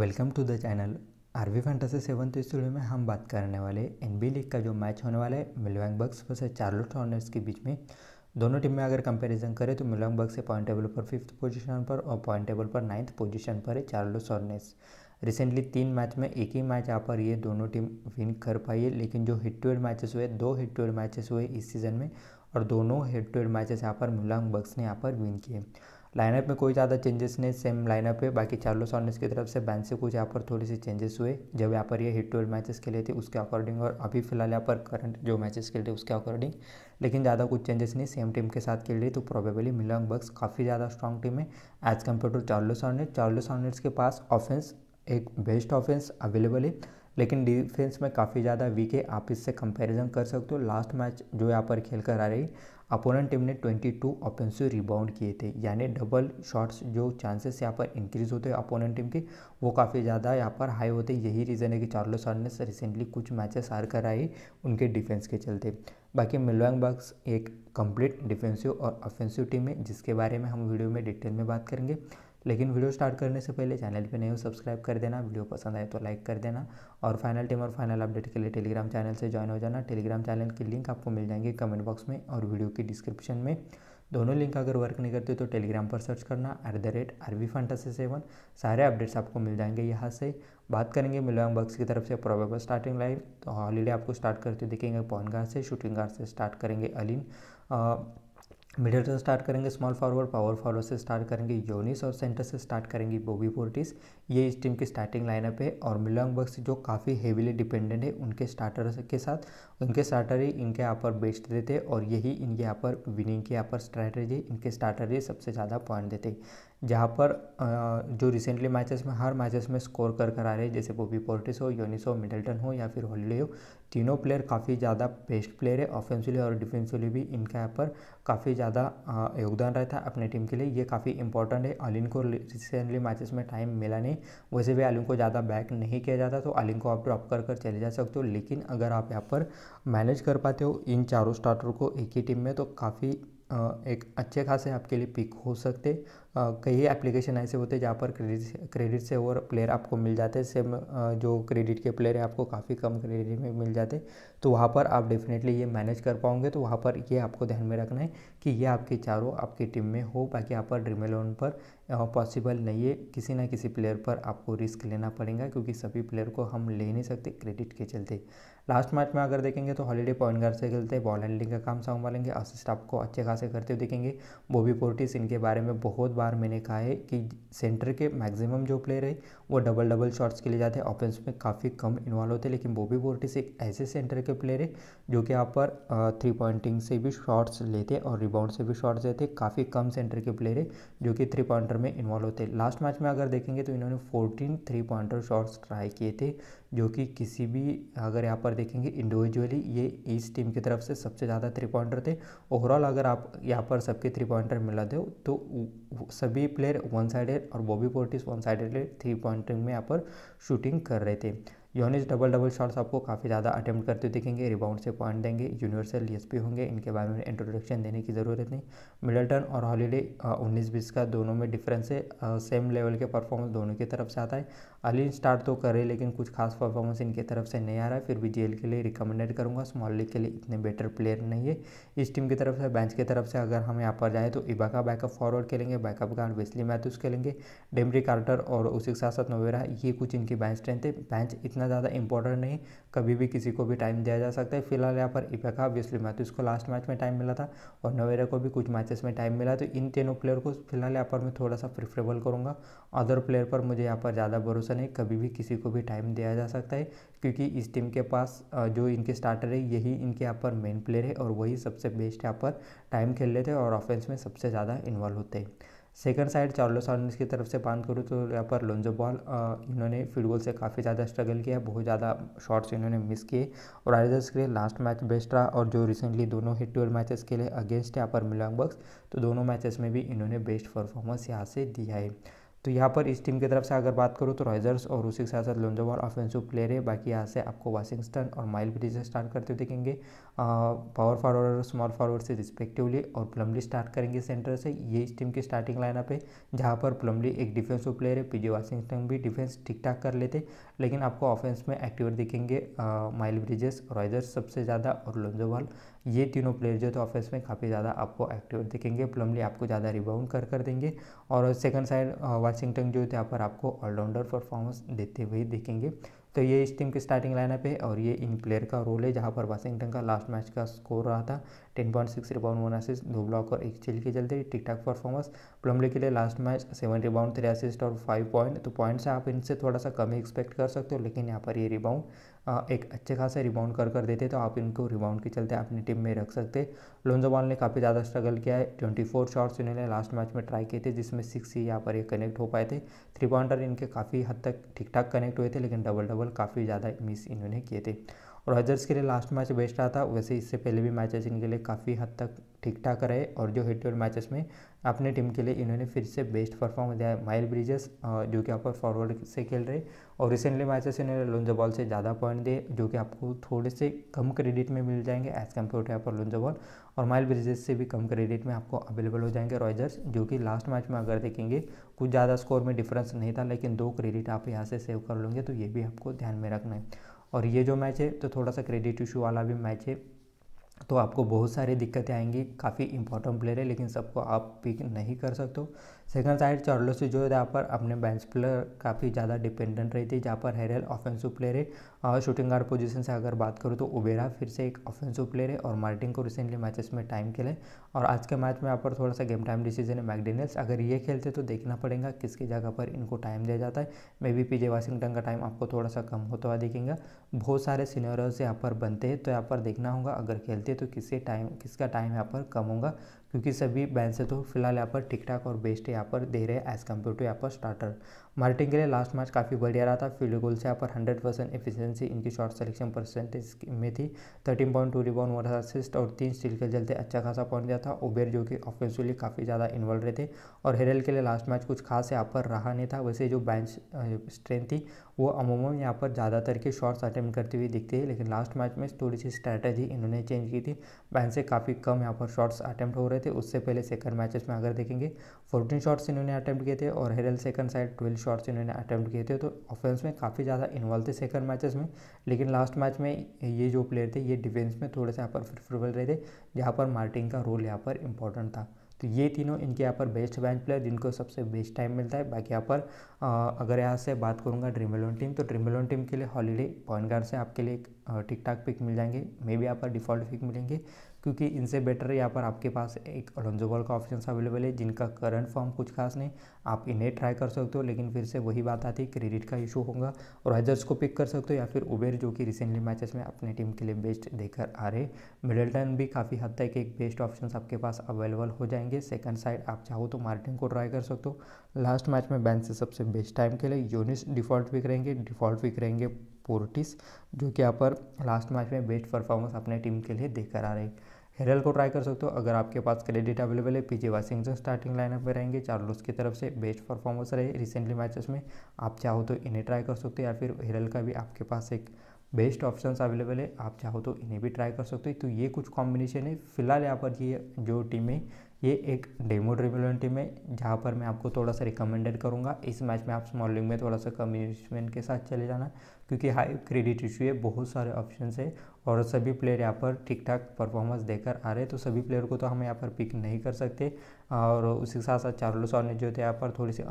welcome to the channel R RV fantasy seventh तो studio में हम बात करने वाले एन बी लीग का जो मैच होने वाला है Milwaukee Bucks versus Charlotte Hornets के बीच में दोनों टीम में अगर कंपैरिजन करें तो मिलवैंग बक्स पॉइंट टेबल पर फिफ्थ पोजीशन पर और पॉइंट टेबल पर नाइन्थ पोजीशन पर है चार्लोट हॉर्नर्स रिसेंटली तीन मैच में एक ही मैच यहाँ पर ये दोनों टीम विन कर पाई है लेकिन जो हिट टू हेड मैचेस हुए दो हिट टू हेड मैचेस हुए इस सीज़न में और दोनों हेड टू हेड मैचेस यहाँ पर मिलवैंग बक्स ने यहाँ पर विन किए लाइनअप में कोई ज़्यादा चेंजेस नहीं सेम लाइनअप है बाकी चार्लो सॉर्निस की तरफ से बैंक से कुछ यहाँ पर थोड़ी सी चेंजेस हुए जब यहाँ पर ये हिट ट्वेल्व मैचेस खेले थे उसके अकॉर्डिंग और अभी फिलहाल यहाँ पर करंट जो मैचेस खेल रहे उसके अकॉर्डिंग लेकिन ज़्यादा कुछ चेंजेस नहीं सेम टीम के साथ खेल रही तो प्रॉबेबली मिलोंग बक्स काफ़ी ज़्यादा स्ट्रॉन्ग टीम है as compare to Charlotte Hornets Charlotte Hornets के पास ऑफेंस एक बेस्ट ऑफेंस अवेलेबल है लेकिन डिफेंस में काफ़ी ज़्यादा वीक है आप इससे कंपैरिजन कर सकते हो लास्ट मैच जो यहाँ पर खेल कर आ रही अपोनेंट टीम ने 22 टू ऑफेंसिव रिबाउंड किए थे यानी डबल शॉट्स जो चांसेस यहाँ पर इंक्रीज होते हैं अपोनेंट टीम के वो काफ़ी ज़्यादा यहाँ पर हाई होते हैं यही रीज़न है कि चार्लो चार्लोस ने रिसेंटली कुछ मैचेस हार कर आई उनके डिफेंस के चलते बाकी मिलवांग बक्स एक कंप्लीट डिफेंसिव और ऑफेंसिव टीम है जिसके बारे में हम वीडियो में डिटेल में बात करेंगे लेकिन वीडियो स्टार्ट करने से पहले चैनल पे नए हो सब्सक्राइब कर देना वीडियो पसंद आए तो लाइक कर देना और फाइनल टाइम और फाइनल अपडेट के लिए टेलीग्राम चैनल से ज्वाइन हो जाना टेलीग्राम चैनल की लिंक आपको मिल जाएंगे कमेंट बॉक्स में और वीडियो की डिस्क्रिप्शन में दोनों लिंक अगर वर्क नहीं करते तो टेलीग्राम पर सर्च करना एट द रेट सेवन सारे अपडेट्स आपको मिल जाएंगे यहाँ से बात करेंगे मिलोंग बक्स की तरफ से प्रोबेबल स्टार्टिंग लाइन तो हॉलीडे आपको स्टार्ट करते दिखेंगे देखेंगे गार्ड से शूटिंग गार्ड से स्टार्ट करेंगे अलिन मिडल से स्टार्ट करेंगे स्मॉल फॉरवर्ड पावर फॉरवर्ड से स्टार्ट करेंगे योनिस और सेंटर से स्टार्ट करेंगे बोबी फोर्टिस ये इस टीम की स्टार्टिंग लाइनअप है और मिलोंग बक्स जो काफ़ी हेविली डिपेंडेंट है उनके स्टार्टर के साथ उनके स्टार्टर ही इनके यहाँ पर बेस्ट देते और यही इनके यहाँ पर विनिंग के यहाँ पर स्ट्रैटेजी इनके स्टार्टर ही सबसे ज़्यादा पॉइंट देते जहाँ पर जो रिसेंटली मैचेस में हर मैचेस में स्कोर कर कर आ रहे हैं जैसे बॉबी पोर्टिस हो योनिस हो मिडल्टन हो या फिर हॉलीडे हो तीनों प्लेयर काफ़ी ज़्यादा बेस्ट प्लेयर है ऑफेंसिवली और डिफेंसिवली भी इनका यहाँ पर काफ़ी ज़्यादा योगदान रहता है अपने टीम के लिए ये काफ़ी इंपॉर्टेंट है अलिन को रिसेंटली मैचेस में टाइम मिला नहीं वैसे भी अलिन को ज़्यादा बैक नहीं किया जाता तो अलिन को आप ड्रॉप कर कर चले जा सकते हो लेकिन अगर आप यहाँ पर मैनेज कर पाते हो इन चारों स्टार्टर को एक ही टीम में तो काफ़ी एक अच्छे खासे आपके लिए पिक हो सकते कई एप्लीकेशन ऐसे होते हैं जहाँ पर क्रेडिट क्रेडिट से और प्लेयर आपको मिल जाते हैं सेम जो क्रेडिट के प्लेयर है आपको काफ़ी कम क्रेडिट में मिल जाते तो वहाँ पर आप डेफिनेटली ये मैनेज कर पाओगे तो वहाँ पर ये आपको ध्यान में रखना है कि ये आपके चारों आपकी टीम में हो बाकी यहाँ पर ड्रीम इलेवन पर पॉसिबल नहीं है किसी ना किसी प्लेयर पर आपको रिस्क लेना पड़ेगा क्योंकि सभी प्लेयर को हम ले नहीं सकते क्रेडिट के चलते लास्ट मैच में अगर देखेंगे तो हॉलीडे पॉइंट गार्ड से खेलते हैं बॉल हैंडलिंग का काम संभालेंगे असिस्ट आपको अच्छे खासे करते हुए देखेंगे बॉबी पोर्टिस इनके बारे में बहुत बार मैंने कहा है कि सेंटर के मैक्सिमम जो प्लेयर है वो डबल डबल शॉट्स के लिए जाते हैं ऑफेंस में काफ़ी कम इन्वॉल्व होते हैं लेकिन बॉबी बोर्टिस एक ऐसे सेंटर के प्लेयर है जो कि यहाँ पर थ्री पॉइंटिंग से भी शॉट्स लेते हैं और रिबाउंड से भी शॉट्स देते हैं काफ़ी कम सेंटर के प्लेयर है जो कि थ्री पॉइंटर में इन्वॉल्व होते हैं लास्ट मैच में अगर देखेंगे तो इन्होंने fourteen three pointer shots try किए थे जो कि किसी भी अगर यहाँ पर देखेंगे इंडिविजुअली ये इस टीम की तरफ से सबसे ज़्यादा थ्री पॉइंटर थे ओवरऑल अगर आप यहाँ पर सबके थ्री पॉइंटर मिला दो तो सभी प्लेयर वन साइडेड और Bobby Portis one sided three pointer में यहाँ पर शूटिंग कर रहे थे योनिस डबल डबल शॉट्स आपको काफ़ी ज़्यादा अटैम्प्ट करते दिखेंगे रिबाउंड से पॉइंट देंगे यूनिवर्सल पी होंगे इनके बारे में इंट्रोडक्शन देने की ज़रूरत नहीं मिडलटन और हॉलीडे उन्नीस बीस का दोनों में डिफरेंस है सेम लेवल के परफॉर्मेंस दोनों की तरफ से आता है अली स्टार्ट तो करे लेकिन कुछ खास परफॉर्मेंस इनकी तरफ से नहीं आ रहा है फिर भी जेल के लिए रिकमेंडेड करूँगा स्मॉल लीग के लिए इतने बेटर प्लेयर नहीं है इस टीम की तरफ से बेंच की तरफ से अगर हम यहाँ पर जाएँ तो इबाका बैकअप फॉरवर्ड खेलेंगे बैकअप गार्ड वेस्ली मैथ्यूज खेलेंगे डेमरी कार्टर और उसी के साथ साथ नोवेरा ये कुछ इनकी बैंच स्ट्रेंथ है बैंच इतना इतना ज़्यादा इंपॉर्टेंट नहीं कभी भी किसी को भी टाइम दिया जा सकता है फिलहाल यहाँ पर इपेका ऑब्वियसली मैथ्यूज को लास्ट मैच में टाइम मिला था और नवेरा को भी कुछ मैचेस में टाइम मिला तो इन तीनों प्लेयर को फिलहाल यहाँ पर मैं थोड़ा सा प्रिफरेबल करूँगा अदर प्लेयर पर मुझे यहाँ पर ज़्यादा भरोसा नहीं कभी भी किसी को भी टाइम दिया जा सकता है क्योंकि इस टीम के पास जो इनके स्टार्टर है यही इनके यहाँ पर मेन प्लेयर है और वही सबसे बेस्ट यहाँ पर टाइम खेल लेते हैं और ऑफेंस में सबसे ज़्यादा इन्वॉल्व होते हैं सेकंड साइड चार्लोस ऑर्निस की तरफ से बात करूँ तो यहाँ पर लोन्जो बॉल इन्होंने फील्ड गोल से काफ़ी ज़्यादा स्ट्रगल किया बहुत ज़्यादा शॉट्स इन्होंने मिस किए और आइडर्स के लिए लास्ट मैच बेस्ट रहा और जो रिसेंटली दोनों हिट ट्वेल्व मैचेस के लिए अगेंस्ट यहाँ पर मिलांग बक्स तो दोनों मैचेस में भी इन्होंने बेस्ट परफॉर्मेंस यहाँ से दिया है तो यहाँ पर इस टीम की तरफ से अगर बात करूँ तो रॉयजर्स और उसी के साथ साथ लोंजोवार ऑफेंसिव प्लेयर है बाकी यहाँ से आपको वाशिंगटन और माइल ब्रिज स्टार्ट करते हुए देखेंगे पावर फॉरवर्ड और स्मॉल फॉरवर्ड से रिस्पेक्टिवली और प्लम्बली स्टार्ट करेंगे सेंटर से ये इस टीम की स्टार्टिंग लाइनअप है जहाँ पर प्लम्बली एक डिफेंसिव प्लेयर है पीजे वाशिंगटन भी डिफेंस ठीक ठाक कर लेते लेकिन आपको ऑफेंस में एक्टिवेट दिखेंगे माइल ब्रिजेस रॉयजर्स सबसे ज़्यादा और लोंजोवाल ये तीनों प्लेयर जो थे ऑफेंस तो में काफ़ी ज़्यादा आपको एक्टिव दिखेंगे प्लमली आपको ज़्यादा रिबाउंड कर कर देंगे और सेकंड साइड वाशिंगटन जो तो यहाँ पर आपको ऑलराउंडर परफॉर्मेंस देते हुए दिखेंगे तो ये इस टीम के स्टार्टिंग लाइनअप है और ये इन प्लेयर का रोल है जहाँ पर वाशिंगटन का लास्ट मैच का स्कोर रहा था ten point six rebound one assist दो ब्लॉक और एक चिल के चलते ठीक ठाक परफॉर्मेंस प्लमली के लिए last match seven rebound three assist और फाइव पॉइंट तो पॉइंट से आप इनसे थोड़ा सा कम ही एक्सपेक्ट कर सकते हो लेकिन यहाँ पर ये रिबाउंड एक अच्छे खासे रिबाउंड कर कर देते तो आप इनको रिबाउंड के चलते अपनी टीम में रख सकते लोन्जोबाल ने काफ़ी ज़्यादा स्ट्रगल किया है ट्वेंटी फोर शॉट्स इन्होंने लास्ट मैच में ट्राई किए थे जिसमें सिक्स ही यहाँ पर ये कनेक्ट हो पाए थे थ्री पॉइंटर इनके काफ़ी हद तक ठीक ठाक कनेक्ट हुए थे लेकिन डबल डबल काफ़ी ज़्यादा मिस इन्होंने किए थे और हजर्स के लिए लास्ट मैच बेस्ट रहा था वैसे इससे पहले भी मैचेस इनके लिए काफ़ी हद तक ठीक ठाक रहे और जो हेड टू हेड मैचेस में अपने टीम के लिए इन्होंने फिर से बेस्ट परफॉर्म दिया है माइल ब्रिजेस जो कि यहाँ पर फॉरवर्ड से खेल रहे और रिसेंटली मैचेस इन्होंने लोंजो बॉल से ज़्यादा पॉइंट दिए जो कि आपको थोड़े से कम क्रेडिट में मिल जाएंगे एज़ कम्पेयर टू यहाँ पर लोंजो बॉल और माइल ब्रिजेस से भी कम क्रेडिट में आपको अवेलेबल हो जाएंगे रॉयजर्स जो कि लास्ट मैच में अगर देखेंगे कुछ ज़्यादा स्कोर में डिफरेंस नहीं था लेकिन दो क्रेडिट आप यहाँ से सेव कर लेंगे तो ये भी आपको ध्यान में रखना है और ये जो मैच है तो थोड़ा सा क्रेडिट इशू वाला भी मैच है तो आपको बहुत सारी दिक्कतें आएंगी काफ़ी इंपॉर्टेंट प्लेयर है लेकिन सबको आप पिक नहीं कर सकते हो सेकंड साइड चार्लोस जो है यहाँ पर अपने बेंच प्लेयर काफ़ी ज़्यादा डिपेंडेंट रही थी जहाँ पर हेरेल ऑफेंसिव प्लेयर है और शूटिंग गार्ड पोजीशन से अगर बात करूँ तो उबेरा फिर से एक ऑफेंसिव प्लेयर है और मार्टिन को रिसेंटली मैचेस में टाइम खेले और आज के मैच में यहाँ पर थोड़ा सा गेम टाइम डिसीजन है मैकडेनियल्स अगर ये खेलते तो देखना पड़ेगा किसकी जगह पर इनको टाइम दिया जाता है मे बी पी वाशिंगटन का टाइम आपको थोड़ा सा कम होता हुआ दिखेंगे बहुत सारे सीनियर्स यहाँ पर बनते हैं तो यहाँ पर देखना होगा अगर खेलते तो किसके टाइम किसका टाइम यहाँ पर कम होगा क्योंकि सभी बैंड से तो फिलहाल यहाँ पर ठीक ठाक और बेस्ट यहाँ पर दे रहे हैं एज़ कम्पेयर टू यहाँ पर स्टार्टर मार्टिन के लिए लास्ट मैच काफ़ी बढ़िया रहा था फील्ड गोल से यहाँ पर हंड्रेड परसेंट एफिशियंसी इनकी शॉट सेलेक्शन परसेंटेज में थी thirteen point two rebound one assist और तीन स्टील के चलते अच्छा खासा पॉइंट दिया था ओबेर जो कि ऑफेंसिवली काफ़ी ज़्यादा इन्वॉल्व रहे थे और हेरल के लिए लास्ट मैच कुछ खास यहाँ पर रहा नहीं था वैसे जो बेंच स्ट्रेंथ थी वो अमूमन यहाँ पर ज़्यादातर के शॉट्स अटैम्प्ट करते हुए दिखते हैं लेकिन लास्ट मैच में थोड़ी सी स्ट्रैटेजी इन्होंने चेंज की थी बैन से काफ़ी कम यहाँ पर शॉट्स अटैम्प्ट हो रहे थे उससे पहले सेकंड मैचेस में अगर देखेंगे फोर्टीन शॉट्स इन्होंने अटैम्प्ट किए थे और Harrell second side twelve shots इन्होंने अटैम्प्ट किए थे तो ऑफेंस में काफ़ी ज़्यादा इन्वॉल्व थे सेकंड मैचेस में लेकिन लास्ट मैच में ये जो प्लेयर थे ये डिफेंस में थोड़े से यहाँ पर फेवरेबल रहे थे जहाँ पर मार्टिन का रोल यहाँ पर इंपॉर्टेंट था तो ये तीनों इनके यहाँ पर बेस्ट बेंच प्लेयर जिनको सबसे बेस्ट टाइम मिलता है बाकी यहाँ पर अगर यहाँ से बात करूँगा ड्रीम एलेवन टीम तो ड्रीम एलेवन टीम के लिए हॉलीडे पॉइंट गार्ड से आपके लिए एक ठीक ठाक पिक मिल जाएंगे मे बी यहाँ पर डिफॉल्ट पिक मिलेंगे क्योंकि इनसे बेटर यहाँ पर आपके पास एक अलोंजो बॉल का ऑप्शन अवेलेबल है जिनका करंट फॉर्म कुछ खास नहीं आप इन्हें ट्राई कर सकते हो लेकिन फिर से वही बात आती है क्रेडिट का इशू होगा और हैजर्स को पिक कर सकते हो या फिर उबेर जो कि रिसेंटली मैचेस में अपने टीम के लिए बेस्ट देकर आ रहे मिडलटन भी काफ़ी हद तक एक बेस्ट ऑप्शन आपके पास अवेलेबल हो जाएंगे सेकंड साइड आप चाहो तो मार्टिन को ट्राई कर सकते हो लास्ट मैच में बैंक से सबसे बेस्ट टाइम के लिए यूनिस डिफॉल्ट विक रहेंगे डिफॉल्ट विक रहेंगे पोर्टिस जो कि यहाँ पर लास्ट मैच में बेस्ट परफॉर्मेंस अपने टीम के लिए देकर आ रहे हैं हेरल को ट्राई कर सकते हो अगर आपके पास क्रेडिट अवेलेबल है पीजे वाशिंगटन स्टार्टिंग लाइनअप में रहेंगे चार्लोस की तरफ से बेस्ट परफॉर्मेंस रहे रिसेंटली मैचेस में आप चाहो तो इन्हें ट्राई कर सकते हो या फिर हेरल का भी आपके पास एक बेस्ट ऑप्शंस अवेलेबल है आप चाहो तो इन्हें भी ट्राई कर सकते हो तो ये कुछ कॉम्बिनेशन है फिलहाल यहाँ पर ये जो टीम है ये एक डेमो ड्रिबलन टीम है जहाँ पर मैं आपको थोड़ा सा रिकमेंडेड करूँगा इस मैच में आप स्मॉल लिंग में थोड़ा सा कम के साथ चले जाना क्योंकि हाई क्रेडिट इशू है बहुत सारे ऑप्शन है और सभी प्लेयर यहाँ पर ठीक ठाक परफॉर्मेंस देकर आ रहे तो सभी प्लेयर को तो हम यहाँ पर पिक नहीं कर सकते और उसके साथ साथ चार्लो सॉ ने जो थे यहाँ पर थोड़ी सी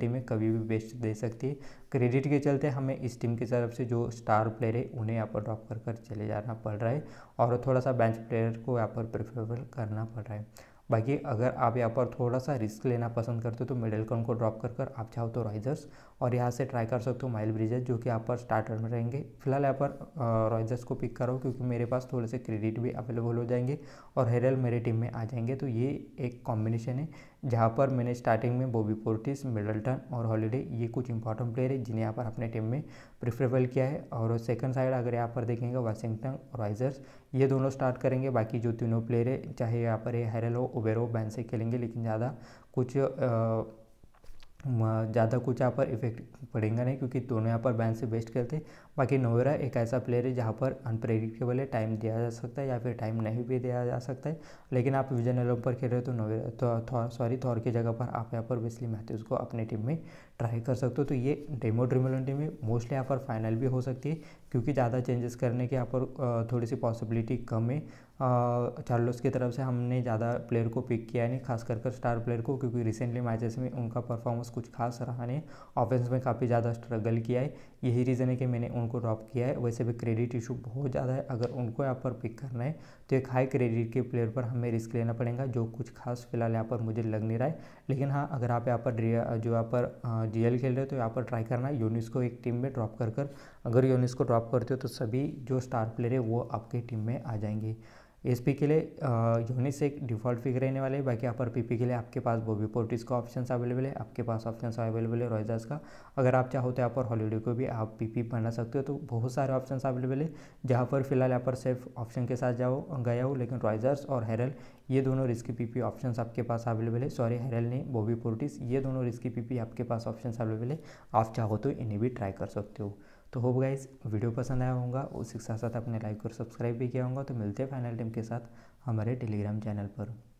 टीम में कभी भी बेस्ट दे सकती है क्रेडिट के चलते हमें इस टीम की तरफ से जो स्टार प्लेयर है उन्हें यहाँ पर ड्रॉप कर कर चले जाना पड़ रहा है और थोड़ा सा बेंच प्लेयर को यहाँ पर प्रेफरेबल करना पड़ रहा है बाकी अगर आप यहाँ पर थोड़ा सा रिस्क लेना पसंद करते हो तो मिडिल कॉन को ड्रॉप कर कर आप चाहो तो राइजर्स और यहाँ से ट्राई कर सकते हो माइल ब्रिजेस जो कि आप पर स्टार्टर में रहेंगे फिलहाल यहाँ पर रॉयजर्स को पिक करो क्योंकि मेरे पास थोड़े से क्रेडिट भी अवेलेबल हो जाएंगे और हेरल मेरे टीम में आ जाएंगे तो ये एक कॉम्बिनेशन है जहाँ पर मैंने स्टार्टिंग में बॉबी पोर्टिस मिडल्टन और हॉलीडे ये कुछ इंपॉर्टेंट प्लेयर है जिन्हें यहाँ पर अपने टीम में प्रिफरेबल किया है और सेकंड साइड अगर यहाँ पर देखेंगे वाशिंगटन और राइजर्स ये दोनों स्टार्ट करेंगे बाकी जो तीनों प्लेयर है चाहे यहाँ पर है हेरल हो ओबेरो बैन से खेलेंगे लेकिन ज़्यादा कुछ आ, ज़्यादा कुछ यहाँ पर इफेक्ट पड़ेगा नहीं क्योंकि दोनों यहाँ पर बैन से बेस्ट खेलते बाकी नोवेरा एक ऐसा प्लेयर है जहाँ पर अनप्रेडिक्टेबल है टाइम दिया जा सकता है या फिर टाइम नहीं भी दिया जा सकता है लेकिन आप विजन एलोम पर खेल रहे हो तो नोवेरा तो सॉरी तो, थौर की जगह पर आप यहाँ पर वेस्ली मैथ्यूज़ को अपनी टीम में ट्राई कर सकते हो तो ये डेमो ड्रीमलन टीम में मोस्टली यहाँ पर फाइनल भी हो सकती है क्योंकि ज़्यादा चेंजेस करने की यहाँ पर थोड़ी सी पॉसिबिलिटी कम है चार्लोस की तरफ से हमने ज़्यादा प्लेयर को पिक किया नहीं खास कर स्टार प्लेयर को क्योंकि रिसेंटली मैचेस में उनका परफॉर्मेंस कुछ खास रहा नहीं ऑफेंस में काफ़ी ज़्यादा स्ट्रगल किया है यही रीज़न है कि मैंने उनको ड्रॉप किया है वैसे भी क्रेडिट इशू बहुत ज़्यादा है अगर उनको यहाँ पर पिक करना है तो एक हाई क्रेडिट के प्लेयर पर हमें रिस्क लेना पड़ेगा जो कुछ खास फिलहाल यहाँ पर मुझे लग नहीं रहा है लेकिन हाँ अगर आप यहाँ पर जो यहाँ पर जी खेल रहे हो तो यहाँ पर ट्राई करना यूनिस को एक टीम में ड्रॉप कर कर अगर यूनिस को ड्रॉप करते हो तो सभी जो स्टार प्लेयर है वो आपके टीम में आ जाएंगे एसपी के लिए यूनिस एक डिफ़ॉल्ट फिगर रहने वाले यहाँ बाकी अपर पीपी के लिए आपके पास बॉबी पोर्टिस का ऑप्शन अवेलेबल है आपके पास ऑप्शन अवेलेबल है रॉयजर्स का अगर आप चाहो तो यहाँ पर हॉलीडे को भी आप पीपी बना सकते हो तो बहुत सारे ऑप्शन अवेलेबल है जहाँ पर फिलहाल यहाँ पर सेफ ऑप्शन के साथ जाओ गया हो लेकिन रॉयजर्स और हेरल ये दोनों रिस्की पीपी ऑप्शंस आपके पास अवेलेबल है सॉरी हेरल नहीं बॉबी पोर्टिस ये दोनों रिस्की पीपी आपके पास ऑप्शंस अवेलेबल है आप चाहो तो इन्हें भी ट्राई कर सकते हो तो होप गाइज वीडियो पसंद आया होगा उसके साथ साथ आपने लाइक और सब्सक्राइब भी किया होगा तो मिलते हैं फाइनल टीम के साथ हमारे टेलीग्राम चैनल पर